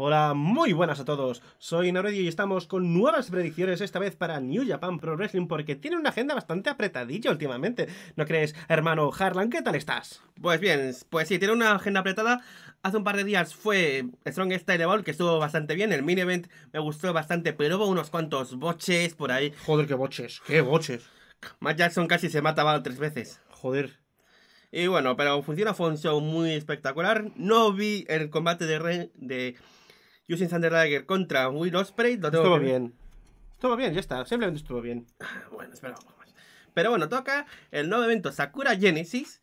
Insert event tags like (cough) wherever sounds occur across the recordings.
Hola, muy buenas a todos. Soy Noredio y estamos con nuevas predicciones, esta vez para New Japan Pro Wrestling, porque tiene una agenda bastante apretadilla últimamente. ¿No crees, hermano Harlan? ¿Qué tal estás? Pues bien, pues sí, tiene una agenda apretada. Hace un par de días fue Strong Style Ball, que estuvo bastante bien. El mini event me gustó bastante, pero hubo unos cuantos boches por ahí. Joder, qué boches, qué boches. Matt Jackson casi se mataba tres veces. Joder. Y bueno, pero funciona, fue un show muy espectacular. No vi el combate de, de Using Thunder contra Will Ospreay. estuvo bien. Estuvo bien, ya está. Simplemente estuvo bien. Ah, bueno, esperamos más. Pero bueno, toca el nuevo evento Sakura Genesis,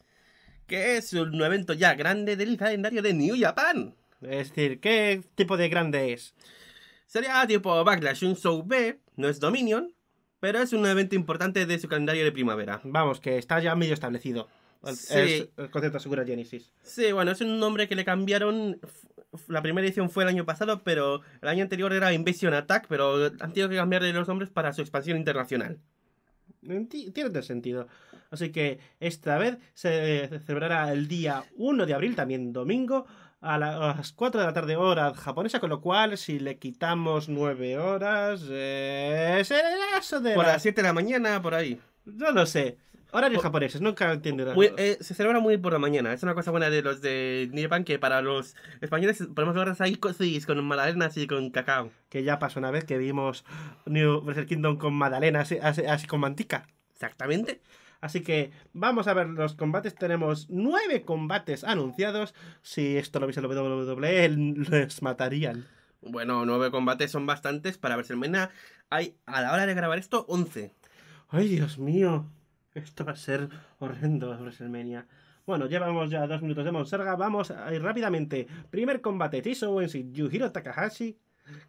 que es un evento ya grande del calendario de New Japan. Es decir, ¿qué tipo de grande es? Sería tipo Backlash, un B, no es Dominion, pero es un evento importante de su calendario de primavera. Vamos, que está ya medio establecido el concepto Asegura Genesis. Sí, bueno, es un nombre que le cambiaron. La primera edición fue el año pasado, pero el año anterior era Invasion Attack, pero han tenido que cambiarle los nombres para su expansión internacional. Tiene sentido. Así que esta vez se eh, celebrará el día 1 de abril, también domingo, a las 4 de la tarde hora japonesa, con lo cual si le quitamos 9 horas, es eh, será eso Por las 7 de la mañana, por ahí. Yo No lo sé. Horarios japoneses, nunca entenderán. Eh, se celebra muy por la mañana. Es una cosa buena de los de Nipan que para los españoles podemos ver ahí con Madalena y con cacao. Que ya pasó una vez que vimos New Wrestle Kingdom con Madalena, así, con mantica. Exactamente. Así que vamos a ver los combates. Tenemos nueve combates anunciados. Si esto lo viese el WWE, les matarían. Bueno, nueve combates son bastantes. Para mena hay, a la hora de grabar esto, 11 ¡Ay, Dios mío! Esto va a ser horrendo, WrestleMania. Bueno, llevamos ya dos minutos de Monserga. Vamos a rápidamente. Primer combate: Tiso Wensi, y Yujiro Takahashi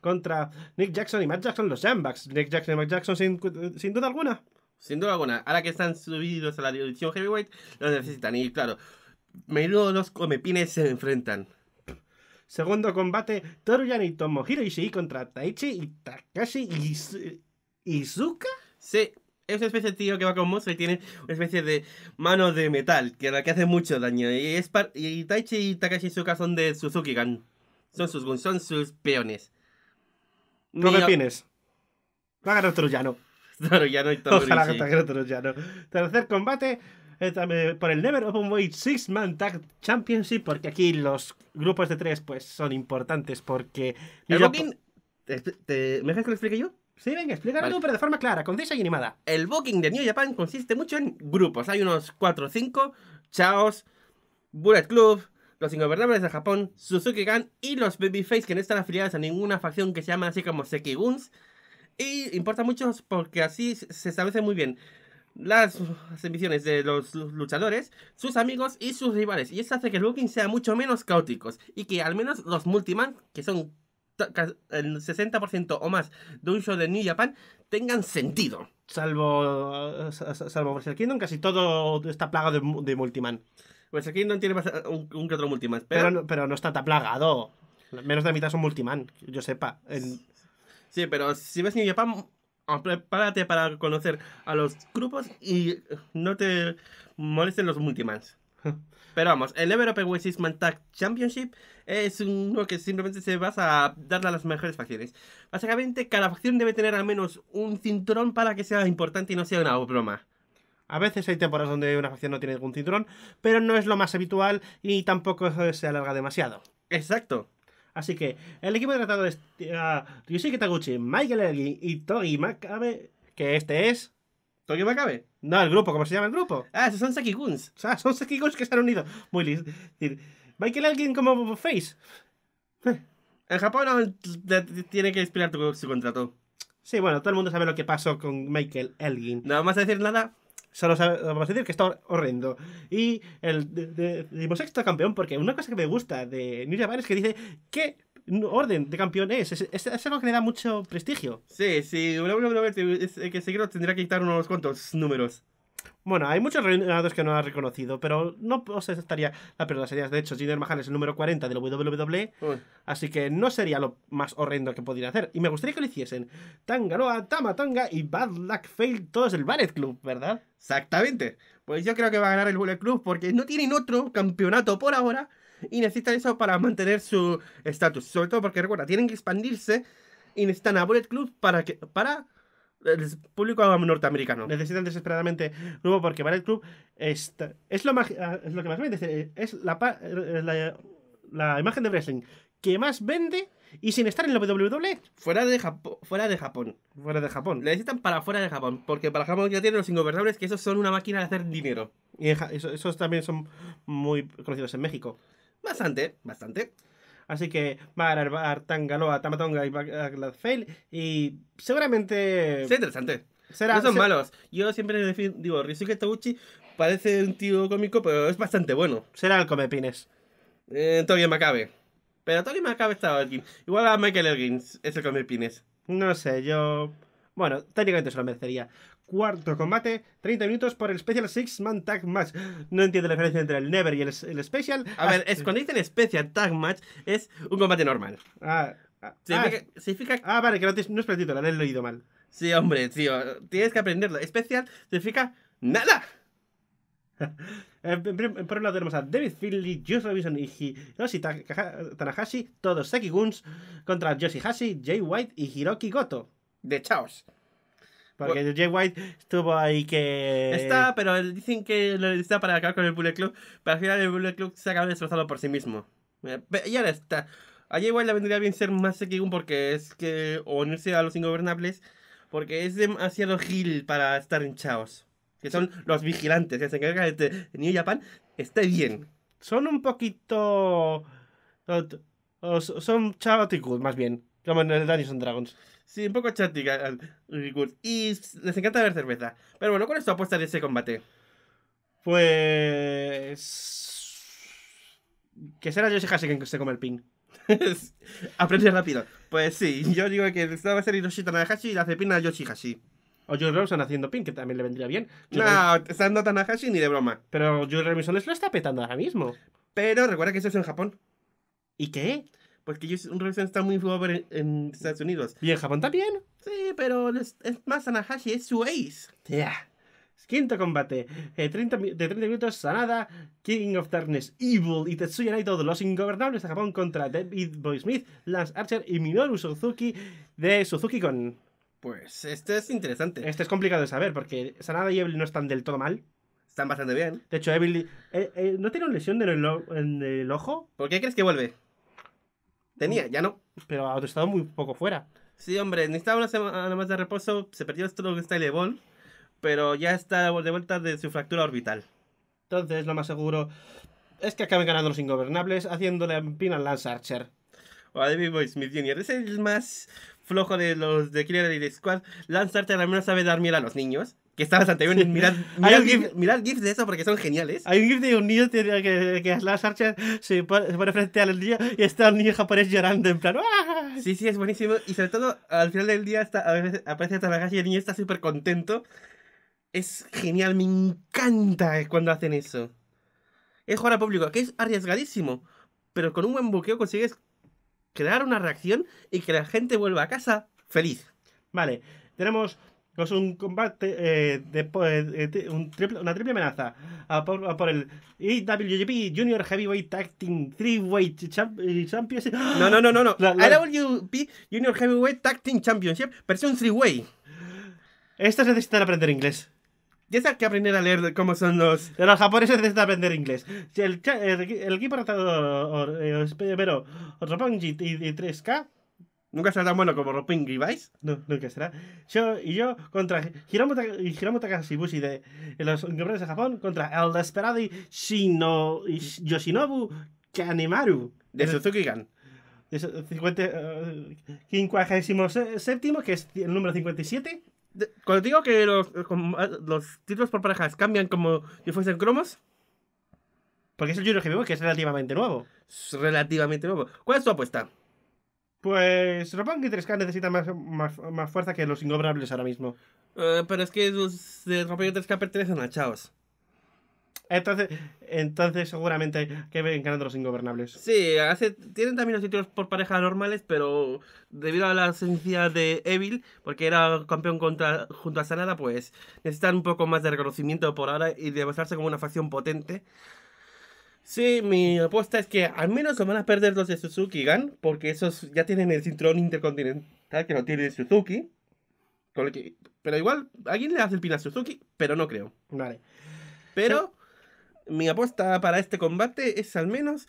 contra Nick Jackson y Matt Jackson, los Jambax. Nick Jackson y Matt Jackson, sin, duda alguna. Sin duda alguna. Ahora que están subidos a la división Heavyweight, los necesitan. Y claro, menudo los comepines se enfrentan. Segundo combate: Toruyan y Tomohiro Ishii contra Taichi y Takashi y Izuka. Sí, es una especie de tío que va con monstruos y tiene una especie de mano de metal que, que hace mucho daño. Y, es y Taichi y Takashi Suka son de Suzuki Gun. Son sus, son sus peones. no que tienes. Va a ganar Troyano. (laughs) y todo. Ojalá ganar Tercer combate eh, eh, por el Never Open Weight Six Man Tag Championship, porque aquí los grupos de tres pues son importantes porque... Eh, me dejas que lo explique yo? Sí, venga, explícalo tú, pero de forma clara, concisa y animada. El booking de New Japan consiste mucho en grupos. Hay unos 4 o 5, Chaos, Bullet Club, los Ingobernables de Japón, Suzuki Gun y los Babyface, que no están afiliados a ninguna facción que se llama así como Seki Y importa mucho porque así se establecen muy bien las ambiciones de los luchadores, sus amigos y sus rivales. Y eso hace que el booking sea mucho menos caótico y que al menos los multiman, que son el 60% o más de un show de New Japan tengan sentido. Salvo, eh, salvo Kingdom, casi todo está plagado de, de multiman. aquí Kingdom tiene eh, un, que otro multiman. Pero... Pero, no, está tan plagado. Menos de la mitad son multiman, yo sepa. Sí, pero si ves New Japan, ah, prepárate para conocer a los grupos y no te molesten los multimans. Pero vamos, el Six Man Tag Championship es uno que simplemente se basa a darle a las mejores facciones. Básicamente, cada facción debe tener al menos un cinturón para que sea importante y no sea una broma. A veces hay temporadas donde una facción no tiene ningún cinturón, pero no es lo más habitual y tampoco se alarga demasiado. Exacto. Así que el equipo de tratado es uh, Taguchi, Michael Elgin y Togi Makabe, que este es me cabe? No, el grupo, ¿cómo se llama el grupo? Ah, son Guns. O sea, son Guns que se han unido. Muy listo. Michael Elgin como Face. Eh, en Japón tiene que expirar su contrato. Sí, bueno, todo el mundo sabe lo que pasó con Michael Elgin. No vamos a decir nada. Solo vamos a decir que está horrendo. Y el Dimos sexto campeón, porque una cosa que me gusta de New Japan es que dice que orden de campeones, es. Es, algo que le da mucho prestigio. Sí, sí, WWE es, que seguro tendría que quitar unos cuantos números. Bueno, hay muchos reinados que no ha reconocido, pero no os estaría la pero de De hecho, Jinder Mahal es el número 40 del la WWE, así que no sería lo más horrendo que podría hacer. Y me gustaría que lo hiciesen. Tangaroa, Tama Tanga y Bad Luck Fail, todos el Ballet Club, ¿verdad? Exactamente. Pues yo creo que va a ganar el Bullet Club porque no tienen otro campeonato por ahora y necesitan eso para mantener su estatus. Sobre todo porque, recuerda, tienen que expandirse y necesitan a Bullet Club para que... Para el público norteamericano. Necesitan desesperadamente nuevo porque Bullet Club es, lo, más, ah, es lo que más vende. Es la, imagen de wrestling que más vende y sin estar en la WWE. Fuera de, fuera de Japón. Fuera de Japón. Le necesitan para fuera de Japón. Porque para Japón ya tienen los ingobernables que esos son una máquina de hacer dinero. Y esos también son muy conocidos en México. Bastante, bastante. Así que Marar, Tangaloa, Tamatonga y Fail. Y seguramente. Será interesante. Será, no son malos. Yo siempre digo, Risuke Taguchi parece un tío cómico, pero es bastante bueno. Será el comepines. Eh, me Macabe. Pero Tony Macabe está Elgin. Igual a Michael Elgin es el comepines. No sé, yo. Bueno, técnicamente se lo merecería. Cuarto combate, 30 minutos por el Special Six Man Tag Match. No entiendo la diferencia entre el Never y el, Special. A ver, es, cuando dicen Special Tag Match, es un combate normal. Ah, ah, ah. ah vale, que no, es no es título lo he leído mal. Sí, hombre, tío, tienes que aprenderlo. Special significa nada. (laughs) Por un lado tenemos a David Finley, Josh Robinson y Hiroshi Tanahashi, todos Seki Guns, contra Yoshihashi, Jay White y Hiroki Goto de Chaos. Porque pues- Jay White estuvo ahí que. Está, pero dicen que lo necesita para acabar con el Bullet Club. Pero al final el Bullet Club se acaba destrozado por sí mismo. Eh, y ahora está. A Jay White le vendría bien ser más Sekigun porque es que. O unirse a los ingobernables. Porque es demasiado gil para estar en Chaos. Que son los vigilantes que se encargan de New Japan. Esté bien. Son un poquito. Son chaoticos, más bien. Como en el Dungeons Dragons. Sí, un poco chática. Y les encanta ver cerveza. Pero bueno, ¿cuál es tu apuesta de ese combate? Pues. Que será Yoshi Hashi quien se come el pin. (laughs) Aprende rápido. Pues sí, yo digo que esta va a ser Hiroshi Tanahashi y la hace pin a Yoshi Hashi. O Joe Robinson haciendo pin, que también le vendría bien. no, está estando Tanahashi ni de broma. Pero Joe Robinson lo está petando ahora mismo. Pero recuerda que eso es en Japón. ¿Y qué? Porque ellos un está muy popular en, en, Estados Unidos. Y en Japón también. Sí, pero es, más Anahashi, es su ace. Quinto combate, 30, eh, de 30 minutos, Sanada, King of Darkness, Evil y Tetsuya Naito los Ingobernables de Japón contra David Boy Smith, Lance Archer y Minoru Suzuki de Suzuki Con. Pues esto es interesante. Esto es complicado de saber porque Sanada y Evil no están del todo mal. Están bastante bien. De hecho, Evil... Eh, eh, ¿No tiene una lesión en el, en el ojo? ¿Por qué crees que vuelve? Tenía, ya no. Pero ha estado muy poco fuera. Sí, hombre, necesitaba una semana más de reposo. Se perdió Style Ball. Pero ya está de vuelta de su fractura orbital. Entonces, lo más seguro es que acaben ganando los ingobernables, haciéndole pin al Lance Archer. O a David Boy Smith Jr. Es el más flojo de los de Killer de Squad. Lance Archer al menos sabe dar miedo a los niños que está bastante bien. Mirad, GIFs de eso porque son geniales. Hay un GIF de un niño que, que, las archas se, pone, frente al día y está el niño japonés llorando en plan. ¡ah! Sí, sí, es buenísimo. Y sobre todo, al final del día aparece a veces aparece y el niño está súper contento. Es genial, me encanta cuando hacen eso. Es jugar al público, que es arriesgadísimo. Pero con un buen buqueo consigues crear una reacción y que la gente vuelva a casa feliz. Vale, tenemos es un combate eh, de, eh, una triple amenaza a por, el IWGP Junior Heavyweight Tag Team Three way eh, Championship. No, no, no, no. no. (gasps) La, Junior Heavyweight Tag Team Championship versión Three Way. Estas necesitan aprender inglés. Ya sabes que aprender a leer cómo son los... Los japoneses necesitan aprender inglés. El, equipo el equipo retador, pero Roppongi y 3K Nunca será tan bueno como y Vice. No, nunca será. Yo y yo contra Hiromu, de los campeones de Japón contra el desesperado y Yoshinobu Kanemaru de Suzuki Gun. 57, eh, que es el número 57. cuando digo que los, eh, eh, los títulos por parejas cambian como si fuesen cromos. Porque es el Juro que que es relativamente nuevo. relativamente nuevo. ¿Cuál es tu apuesta? Pues Roppongi 3K necesita más, fuerza que los ingobernables ahora mismo. Eh, pero es que los de Roppongi 3K pertenecen a Chaos. Entonces, entonces seguramente que ven ganando los ingobernables. Sí, hace, tienen también los títulos por pareja normales, pero debido a la ausencia de Evil, porque era campeón contra, junto a Sanada, pues necesitan un poco más de reconocimiento por ahora y demostrarse como una facción potente. Sí, mi apuesta es que al menos se van a perder los de Suzuki Gan, porque esos ya tienen el cinturón intercontinental que no tiene Suzuki. pero igual, alguien le hace el pin a Suzuki, pero no creo. Vale. Pero mi apuesta para este combate es al menos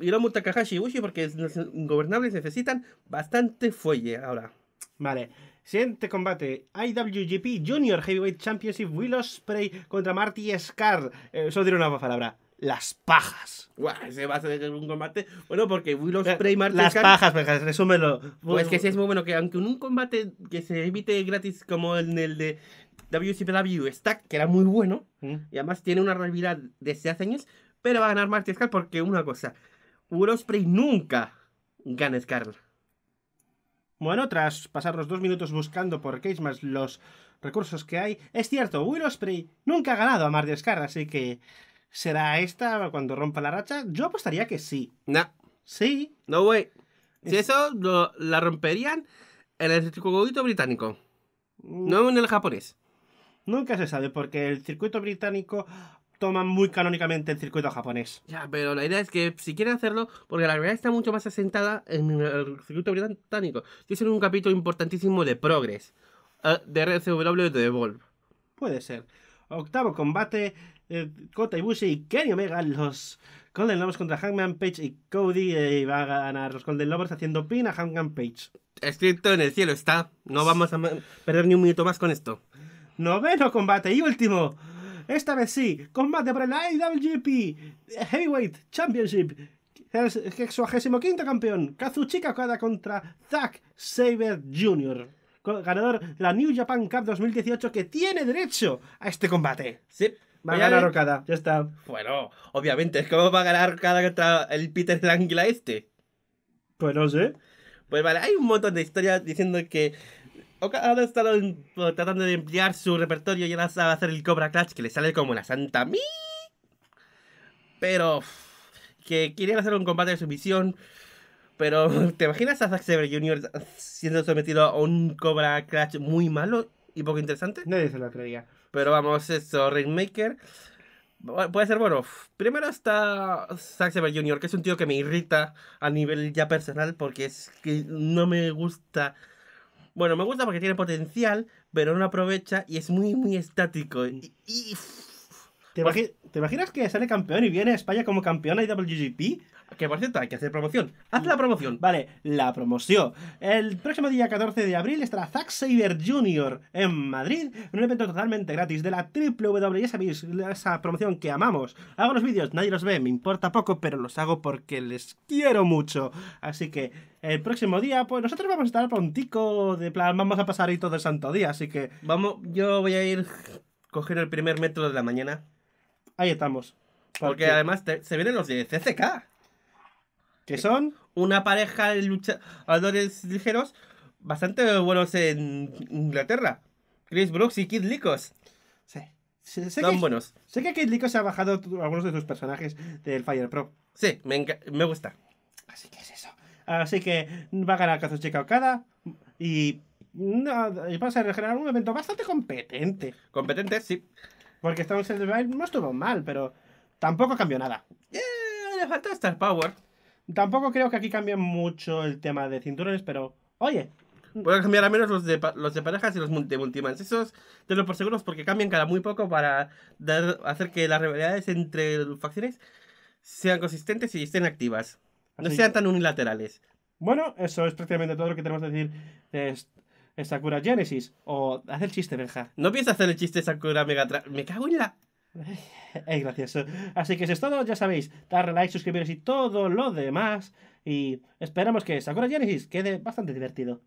Hiromu Takahashi y Ushi, porque los ingobernables necesitan bastante fuelle ahora. Vale. Siguiente combate: IWGP Junior Heavyweight Championship Willow Spray contra Marty Scar. Eso eh, solo diré una palabra las pajas. ese va a ser un combate. Bueno, porque Willow Spray Martin Las pajas, resúmelo. Pues que sí es muy bueno que, aunque en un combate que se evite gratis como en el de WCPW Stack, que era muy bueno, mm. y además tiene una realidad desde hace años, pero va a ganar Marty Scar porque una cosa: Willow Spray nunca gana Scar. Bueno, tras pasar los dos minutos buscando por es más los recursos que hay, es cierto, Will spray nunca ha ganado a Marty Scar, así que ¿Será esta cuando rompa la racha? Yo apostaría que sí. No. Sí. No, way. Si eso la romperían en el circuito británico, no mm. en el japonés. Nunca se sabe, porque el circuito británico toma muy canónicamente el circuito japonés. Ya, pero la idea es que si quieren hacerlo, porque la realidad está mucho más asentada en el circuito británico. en un capítulo importantísimo de Progress, eh, de RCW de Evolve. Puede ser. Octavo combate, eh, Kota Ibushi y Kenny Omega, los Golden Lovers contra Hangman Page y Cody. y eh, va a ganar los Golden Lovers haciendo pin a Hangman Page. Escrito en el cielo está. No vamos a perder ni un minuto más con esto. Noveno combate y último. Esta vez sí, combate por el IWGP Heavyweight Championship. El 65 campeón, Kazuchika Okada contra Zack Saber Jr ganador de la New Japan Cup 2018 que tiene derecho a este combate. Sí. Va a ganar Okada, ya está. Bueno, obviamente, es como va a ganar Okada contra el Peter Águila este. Pues no sé. Pues vale, hay un montón de historias diciendo que Okada está tratando de emplear su repertorio y ahora sabe hacer el Cobra Clutch que le sale como la santa mí. Pero que quieren hacer un combate de sumisión. Pero, (laughs) ¿te imaginas a Zack Jr. siendo sometido a un Cobra Clutch muy malo y poco interesante? Nadie se lo creería pero vamos, eso, Rainmaker. Puede ser bueno. Primero está saxe Jr., que es un tío que me irrita a nivel ya personal porque es que no me gusta. Bueno, me gusta porque tiene potencial, pero no aprovecha y es muy, muy estático. y pues- ¿Te, imaginas que sale campeón y viene a España como campeona de WGP? Que por cierto, hay que hacer promoción. Haz la promoción. Vale, la promoción. El próximo día 14 de abril estará Zack Saber Jr. en Madrid, en un evento totalmente gratis de la WWE, esa promoción que amamos. Hago los vídeos, nadie los ve, me importa poco, pero los hago porque les quiero mucho. Así que el próximo día, pues nosotros vamos a estar prontico, de plan, vamos a pasar ahí todo el santo día, así que... Vamos, yo voy a ir coger el primer metro de la mañana Ahí estamos. Porque, además se vienen los de CCK. Que son una pareja de luchadores ligeros bastante buenos en Inglaterra. Chris Brooks y Kid Licos. Sí. son buenos. Sé que Kid Licos ha bajado algunos de sus personajes del Fire Pro. Sí, me, me gusta. Así que es eso. Así que va a ganar Kazuchika Okada y, vamos a generar un evento bastante competente. Competente, sí. Porque en el no estuvo mal, pero tampoco cambió nada. Eh, le falta Star Power. Tampoco creo que aquí cambie mucho el tema de cinturones, pero oye. Voy a cambiar al menos los de, los de parejas y los de multimans. Esos te lo por seguros porque cambian cada muy poco para hacer que las rivalidades entre facciones sean consistentes y estén activas. No sean tan unilaterales. Bueno, eso es prácticamente todo lo que tenemos que decir de Sakura Genesis. O haz el chiste, Verja. No pienso hacer el chiste Sakura Mega Me cago en la. (laughs) Es gracioso. Así que eso es todo, ya sabéis, darle like, suscribiros y todo lo demás. Y esperamos que Sakura Genesis quede bastante divertido.